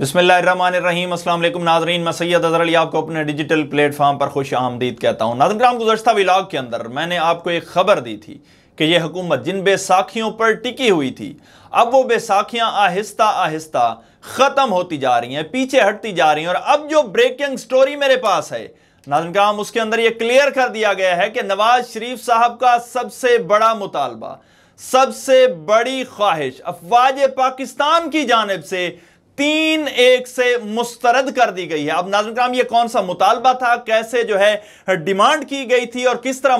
बिसमीम अल्लाम नाजरीन मैं सैयद अजर अली आपको अपने डिजिटल प्लेटफॉर्म पर खुश आमदीद कहता हूँ नाजन ग्राम गुजशत विलाग के अंदर मैंने आपको एक खबर दी थी कि यह हुकूमत जिन बेसाखियों पर टिकी हुई थी अब वो बेसाखियाँ आहिस्ता आहिस्ता ख़त्म होती जा रही हैं पीछे हटती जा रही हैं और अब जो ब्रेकिंग स्टोरी मेरे पास है नाजन ग्राम उसके अंदर ये क्लियर कर दिया गया है कि नवाज शरीफ साहब का सबसे बड़ा मुतालबा सबसे बड़ी ख्वाहिश अफवाज पाकिस्तान की जानब से तीन एक से मुस्तरद कर दी गई है अब नाजन कराम ये कौन सा मुतालबा था कैसे जो है डिमांड की गई थी और किस तरह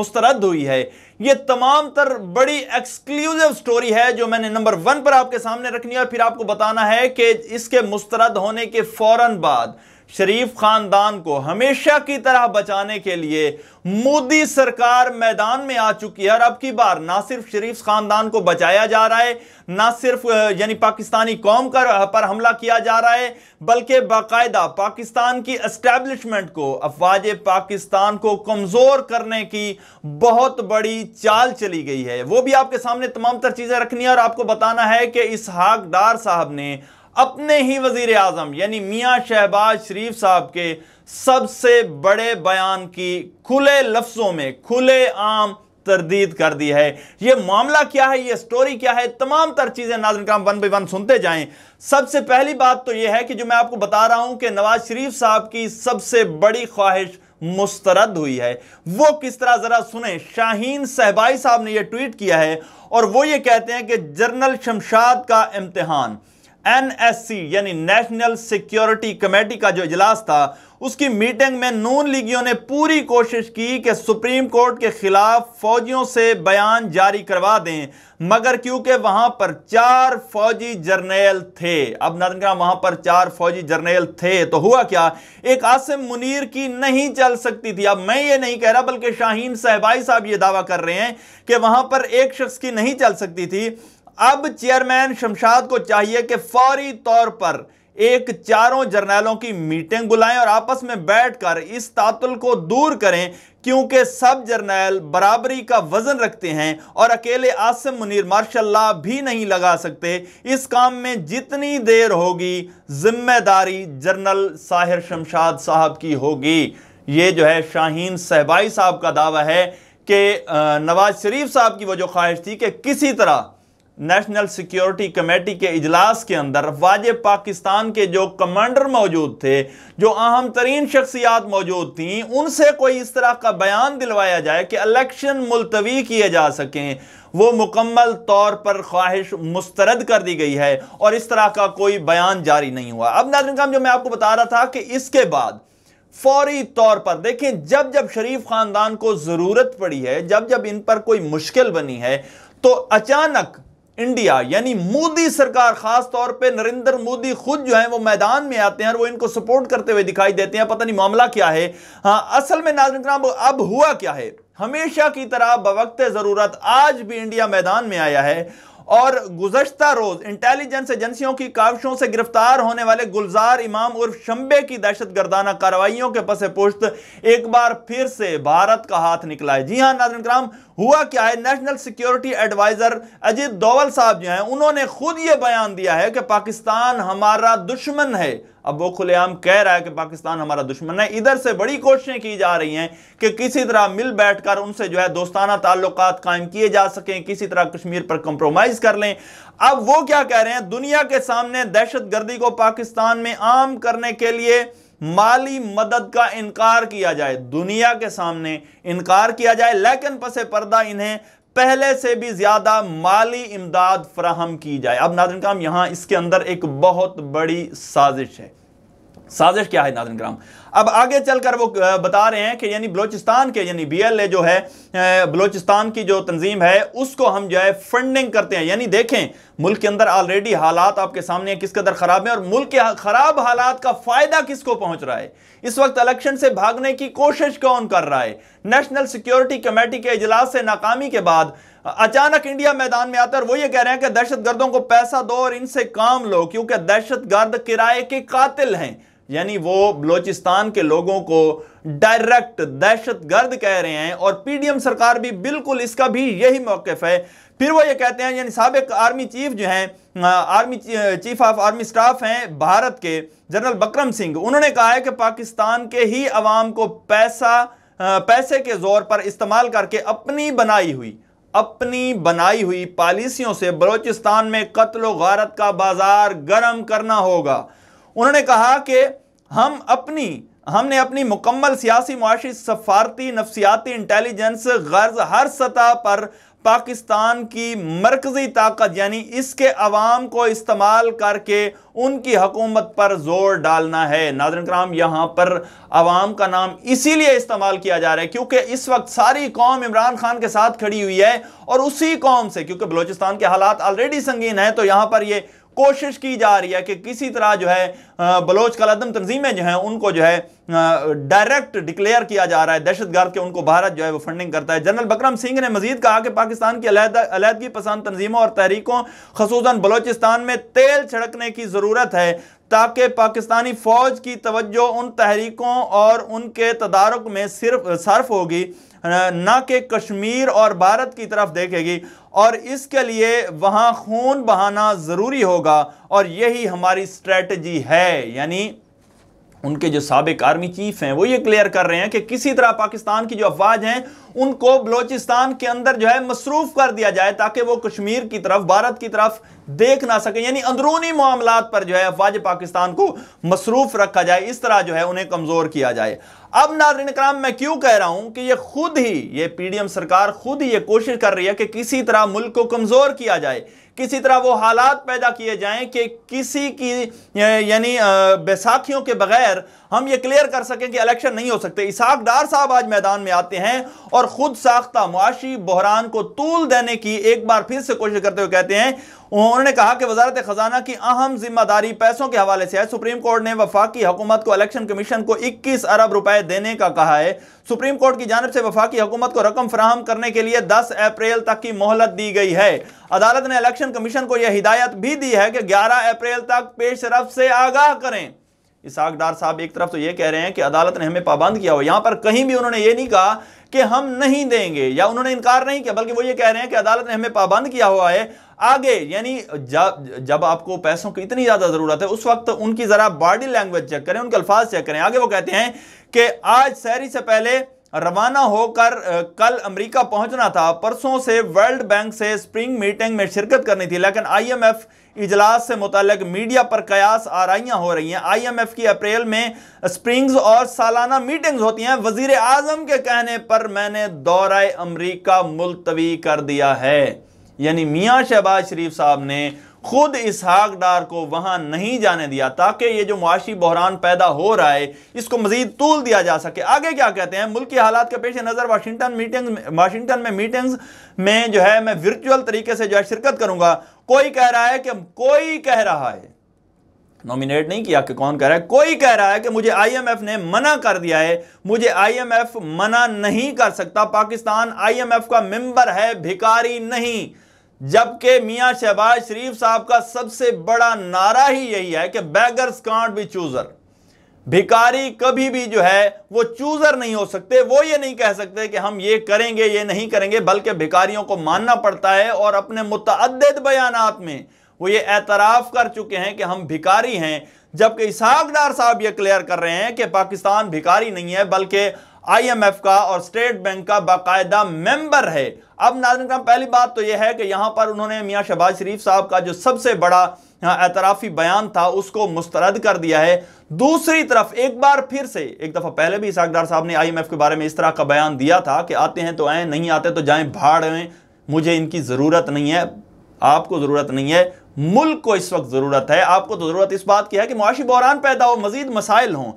मुस्तरद हुई है ये तमाम तर बड़ी एक्सक्लूसिव स्टोरी है जो मैंने नंबर वन पर आपके सामने रखनी है और फिर आपको बताना है कि इसके मुस्तरद होने के फौरन बाद शरीफ खानदान को हमेशा की तरह बचाने के लिए मोदी सरकार मैदान में आ चुकी है और अब की बार ना सिर्फ शरीफ खानदान को बचाया जा रहा है ना सिर्फ यानी पाकिस्तानी कौम का पर हमला किया जा रहा है बल्कि बाकायदा पाकिस्तान की एस्टेब्लिशमेंट को अफवाज पाकिस्तान को कमज़ोर करने की बहुत बड़ी चाल चली गई है वो भी आपके सामने तमाम तर चीज़ें रखनी है और आपको बताना है कि इस हाकदार साहब ने अपने ही वजीर आजम यानी मियाँ शहबाज शरीफ साहब के सबसे बड़े बयान की खुले लफ्ज़ों में खुले आम तरदीद कर दी है ये मामला क्या है ये स्टोरी क्या है तमाम तर चीज़ें नाजन का वन बाई वन सुनते जाएं सबसे पहली बात तो यह है कि जो मैं आपको बता रहा हूं कि नवाज शरीफ साहब की सबसे बड़ी ख्वाहिश मुस्तरद हुई है वो किस तरह ज़रा सुने शाहीन सहबाई साहब ने यह ट्वीट किया है और वो ये कहते हैं कि जर्नल शमशाद का इम्तहान एनएससी यानी नेशनल सिक्योरिटी कमेटी का जो इजलास था उसकी मीटिंग में नून लीगियों ने पूरी कोशिश की कि सुप्रीम कोर्ट के खिलाफ फौजियों से बयान जारी करवा दें मगर क्योंकि वहां पर चार फौजी जर्नेल थे अब नाजन वहां पर चार फौजी जर्नेल थे तो हुआ क्या एक आसिम मुनीर की नहीं चल सकती थी अब मैं ये नहीं कह रहा बल्कि शाहीन सहबाई साहब ये दावा कर रहे हैं कि वहां पर एक शख्स की नहीं चल सकती थी अब चेयरमैन शमशाद को चाहिए कि फौरी तौर पर एक चारों जर्नैलों की मीटिंग बुलाएं और आपस में बैठकर इस तातुल को दूर करें क्योंकि सब जर्नैल बराबरी का वजन रखते हैं और अकेले आसिम मुनीर मार्शल्ला भी नहीं लगा सकते इस काम में जितनी देर होगी जिम्मेदारी जर्नल साहिर शमशाद साहब की होगी ये जो है शाहीन सहबाई साहब का दावा है कि नवाज शरीफ साहब की वो जो ख्वाहिश थी कि किसी तरह नेशनल सिक्योरिटी कमेटी के इजलास के अंदर वाज पाकिस्तान के जो कमांडर मौजूद थे जो अहम तरीन शख्सियात मौजूद थी उनसे कोई इस तरह का बयान दिलवाया जाए कि अलेक्शन मुलतवी किए जा सकें वो मुकम्मल तौर पर ख्वाहिश मुस्तरद कर दी गई है और इस तरह का कोई बयान जारी नहीं हुआ अब नाजन काम जो मैं आपको बता रहा था कि इसके बाद फौरी तौर पर देखें जब जब शरीफ खानदान को ज़रूरत पड़ी है जब जब इन पर कोई मुश्किल बनी है तो अचानक इंडिया यानी मोदी सरकार खास तौर पे नरेंद्र मोदी खुद जो है वो मैदान में आते हैं और वो इनको सपोर्ट करते हुए दिखाई देते हैं पता नहीं मामला क्या है हाँ असल में नाजन अब हुआ क्या है हमेशा की तरह बवक्त ज़रूरत आज भी इंडिया मैदान में आया है और गुजशत रोज इंटेलिजेंस एजेंसियों की काविशों से गिरफ्तार होने वाले गुलजार इमाम उर्फ शंबे की दहशत गर्दाना कार्रवाइयों के पसे पुष्ट एक बार फिर से भारत का हाथ निकला है जी हाँ नाजन कराम हुआ क्या है national security adviser Ajit Doval साहब जो हैं उन्होंने खुद यह बयान दिया है कि पाकिस्तान हमारा दुश्मन है अब वो खुलेआम कह रहा है कि पाकिस्तान हमारा दुश्मन है इधर से बड़ी कोशिशें की जा रही हैं कि किसी तरह मिल बैठकर उनसे जो है दोस्ताना ताल्लुक कायम किए जा सकें किसी तरह कश्मीर पर कंप्रोमाइज कर लें अब वो क्या कह रहे हैं दुनिया के सामने दहशत गर्दी को पाकिस्तान में आम करने के लिए माली मदद का इनकार किया जाए दुनिया के सामने इनकार किया जाए लेकिन पसे पर्दा इन्हें पहले से भी ज्यादा माली इमदाद फ्राहम की जाए अब नाजन काम यहां इसके अंदर एक बहुत बड़ी साजिश है साजिश क्या है नाजन ग्राम अब आगे चलकर वो बता रहे हैं कि यानी बलोचिस्तान के यानी बी एल ए जो है बलोचिस्तान की जो तंजीम है उसको हम जो है फंडिंग करते हैं यानी देखें मुल्क के अंदर ऑलरेडी हालात आपके सामने किस कदर ख़राब है और मुल्क के ख़राब हालात का फ़ायदा किसको पहुंच रहा है इस वक्त इलेक्शन से भागने की कोशिश कौन कर रहा है नेशनल सिक्योरिटी कमेटी के इजलास से नाकामी के बाद अचानक इंडिया मैदान में आता है और वो ये कह रहे हैं कि दहशत गर्दों को पैसा दो और इनसे काम लो क्योंकि दहशत गर्द किराए के कातिल हैं यानी वो बलोचिस्तान के लोगों को डायरेक्ट दहशत गर्द कह रहे हैं और पीडीएम सरकार भी बिल्कुल इसका भी यही मौकफ है फिर वो ये कहते हैं यानी सबक आर्मी चीफ जो हैं army chief of army staff हैं भारत के जनरल बकरम सिंह उन्होंने कहा है कि पाकिस्तान के ही अवाम को पैसा पैसे के जोर पर इस्तेमाल करके अपनी बनाई हुई अपनी बनाई हुई पॉलिसियों से बलोचिस्तान में कत्ल गारत का बाजार गर्म करना होगा उन्होंने कहा कि हम अपनी हमने अपनी मुकम्मल सियासी मुआशी सफारती नफसियाती इंटेलिजेंस गर्ज हर सतह पर पाकिस्तान की मरकज़ी ताकत यानी इसके अवाम को इस्तेमाल करके उनकी हकूमत पर जोर डालना है नाजरन कराम यहाँ पर अवाम का नाम इसीलिए इस्तेमाल किया जा रहा है क्योंकि इस वक्त सारी कौम इमरान खान के साथ खड़ी हुई है और उसी कौम से क्योंकि बलोचिस्तान के हालात ऑलरेडी संगीन है तो यहाँ पर ये कोशिश की जा रही है कि किसी तरह जो है बलोच कलादम तंजीमें जो हैं उनको जो है डायरेक्ट डिक्लेयर किया जा रहा है दहशत गर्द के उनको भारत जो है वो फंडिंग करता है जनरल बकरम सिंह ने मजीद कहा कि पाकिस्तान की अलहदगी पसंद तंजीमों और तहरीकों खसूस बलोचिस्तान में तेल छिड़कने की ज़रूरत है ताकि पाकिस्तानी फ़ौज की तवज्जो उन तहरीकों और उनके तदारक में सिर्फ सर्फ होगी ना कि कश्मीर और भारत की तरफ देखेगी और इसके लिए वहाँ खून बहाना ज़रूरी होगा और यही हमारी स्ट्रेटजी है यानी उनके जो सबक आर्मी चीफ हैं वो ये क्लियर कर रहे हैं कि किसी तरह पाकिस्तान की जो अफवाज हैं उनको बलोचिस्तान के अंदर जो है मसरूफ कर दिया जाए ताकि वो कश्मीर की तरफ भारत की तरफ देख ना सके यानी अंदरूनी मामला पर जो है अफवाज पाकिस्तान को मसरूफ रखा जाए इस तरह जो है उन्हें कमज़ोर किया जाए अब नादरीन कराम मैं क्यों कह रहा हूं कि ये खुद ही ये पीडीएम सरकार खुद ही ये कोशिश कर रही है कि किसी तरह मुल्क को कमज़ोर किया जाए किसी तरह वो हालात पैदा किए जाएं कि किसी की यानी बैसाखियों के बगैर हम ये क्लियर कर सकें कि इलेक्शन नहीं हो सकते इसहाक डार साहब आज मैदान में आते हैं और खुद साख्ता मुआशी बहरान को तूल देने की एक बार फिर से कोशिश करते हुए कहते हैं उन्होंने कहा कि वजारत खजाना की अहम जिम्मेदारी पैसों के हवाले से है सुप्रीम कोर्ट ने वफाकी हुकूमत को इलेक्शन कमीशन को 21 अरब रुपए देने का कहा है सुप्रीम कोर्ट की जानब से वफाकी हुकूमत को रकम फ्राहम करने के लिए 10 अप्रैल तक की मोहलत दी गई है अदालत ने इलेक्शन कमीशन को यह हिदायत भी दी है कि ग्यारह अप्रैल तक पेशरफ से आगाह करें इसाकदार साहब एक तरफ तो ये कह रहे हैं कि अदालत ने हमें पाबंद किया हो यहाँ पर कहीं भी उन्होंने ये नहीं कहा कि हम नहीं देंगे या उन्होंने इनकार नहीं किया बल्कि वो ये कह रहे हैं कि अदालत ने हमें पाबंद किया हुआ है आगे यानी जब जब आपको पैसों की इतनी ज़्यादा ज़रूरत है उस वक्त उनकी ज़रा बॉडी लैंग्वेज चेक करें उनके अल्फाज चेक करें आगे वो कहते हैं कि आज शहरी से पहले रवाना होकर कल अमेरिका पहुंचना था परसों से वर्ल्ड बैंक से स्प्रिंग मीटिंग में शिरकत करनी थी लेकिन आईएमएफ इजलास से मुतल मीडिया पर कयास आरइयाँ हो रही हैं आई एम एफ की अप्रैल में स्प्रिंग्स और सालाना मीटिंग्स होती हैं वजीर आजम के कहने पर मैंने दौरा अमरीका मुलतवी कर दिया है यानी मियाँ शहबाज शरीफ साहब ने खुद इसहाक डार को वहां नहीं जाने दिया ताकि ये जो मुआशी बहरान पैदा हो रहा है इसको मजीद तूल दिया जा सके आगे क्या कहते हैं मुल्की हालात के पेश नज़र वाशिंगटन मीटिंग वाशिंगटन में मीटिंग्स में जो है मैं वर्चुअल तरीके से जो है शिरकत करूंगा कोई कह रहा है कि कोई कह रहा है नॉमिनेट नहीं किया कि कौन कह रहा है कोई कह रहा है कि मुझे आईएमएफ ने मना कर दिया है मुझे आईएमएफ मना नहीं कर सकता पाकिस्तान आईएमएफ का मेंबर है भिकारी नहीं जबकि मियाँ शहबाज शरीफ साहब का सबसे बड़ा नारा ही यही है कि बैगर्स कांट भी चूज़र भिकारी कभी भी जो है वो चूज़र नहीं हो सकते वो ये नहीं कह सकते कि हम ये करेंगे ये नहीं करेंगे बल्कि भिकारियों को मानना पड़ता है और अपने मुतद बयान में वो ये एतराफ़ कर चुके हैं कि हम भिकारी हैं जबकि इसहाकदार साहब ये क्लियर कर रहे हैं कि पाकिस्तान भिकारी नहीं है बल्कि आईएमएफ का और स्टेट बैंक का बाकायदा मेंबर है अब नाजन का पहली बात तो यह है कि यहां पर उन्होंने मियाँ शहबाज शरीफ साहब का जो सबसे बड़ा हाँ, एतराफ़ी बयान था उसको मुस्तरद कर दिया है दूसरी तरफ एक बार फिर से एक दफ़ा पहले भी इसाकदार साहब ने आईएमएफ के बारे में इस तरह का बयान दिया था कि आते हैं तो आए नहीं आते तो जाए भाड़ में मुझे इनकी ज़रूरत नहीं है आपको ज़रूरत नहीं है मुल्क को इस वक्त ज़रूरत है आपको तो ज़रूरत इस बात की है कि मुआशी बहरान पैदा हो मजीद मसाइल हों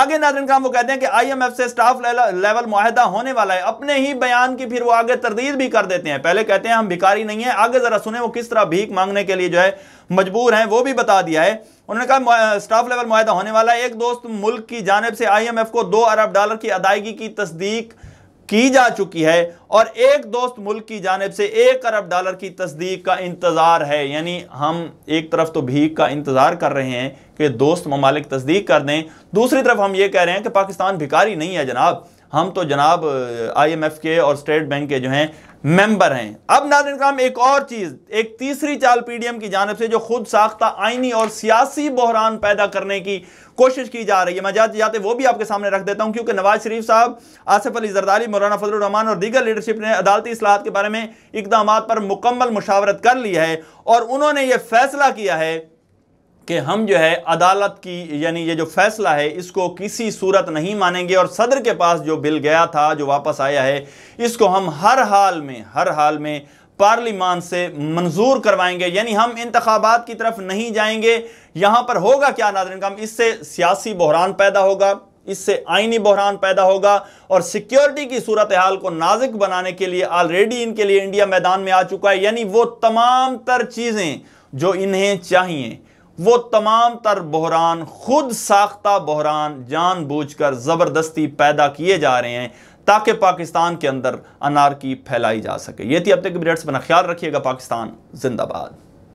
आगे नादरन खान वो कहते हैं कि आईएमएफ से स्टाफ लेवल माहिदा होने वाला है अपने ही बयान की फिर वो आगे तरदीद भी कर देते हैं पहले कहते हैं हम भिकारी नहीं है आगे जरा सुने वो किस तरह भीख मांगने के लिए जो है मजबूर हैं वो भी बता दिया है उन्होंने कहा स्टाफ लेवल माहिदा होने वाला है एक दोस्त मुल्क की जानब से आई को दो अरब डॉलर की अदायगी की तस्दीक की जा चुकी है और एक दोस्त मुल्क की जानब से एक अरब डॉलर की तस्दीक का इंतज़ार है यानी हम एक तरफ तो भीख का इंतज़ार कर रहे हैं कि दोस्त ममालिक तस्दीक कर दें दूसरी तरफ हम ये कह रहे हैं कि पाकिस्तान भिकारी नहीं है जनाब हम तो जनाब आईएमएफ के और स्टेट बैंक के जो हैं मेंबर हैं अब नादिन काम एक और चीज़ एक तीसरी चाल पीडीएम की जानब से जो खुद साख्ता आइनी और सियासी बहरान पैदा करने की कोशिश की जा रही है मैं जाते जाते वो भी आपके सामने रख देता हूं क्योंकि नवाज शरीफ साहब आसिफ अली जरदारी मौलाना फजलरहमान और दीगर लीडरशिप ने अदालती असलाहत के बारे में इकदाम पर मुकम्मल मुशावरत कर ली है और उन्होंने ये फैसला किया है कि हम जो है अदालत की यानी ये जो फैसला है इसको किसी सूरत नहीं मानेंगे और सदर के पास जो बिल गया था जो वापस आया है इसको हम हर हाल में हर हाल में पार्लीमान से मंजूर करवाएंगे यानी हम इंतबात की तरफ नहीं जाएंगे यहाँ पर होगा क्या नादर काम इससे सियासी बहरान पैदा होगा इससे आइनी बहरान पैदा होगा और सिक्योरिटी की सूरत हाल को नाजुक बनाने के लिए ऑलरेडी इनके लिए इंडिया मैदान में आ चुका है यानी वो तमाम तर चीज़ें जो इन्हें चाहिए वो तमाम तर बहरान खुद साख्ता बहरान जान बूझ कर ज़बरदस्ती पैदा किए जा रहे हैं ताकि पाकिस्तान के अंदर अनारकी फैलाई जा सके ये थी अब तक अपने बना ख्याल रखिएगा पाकिस्तान जिंदाबाद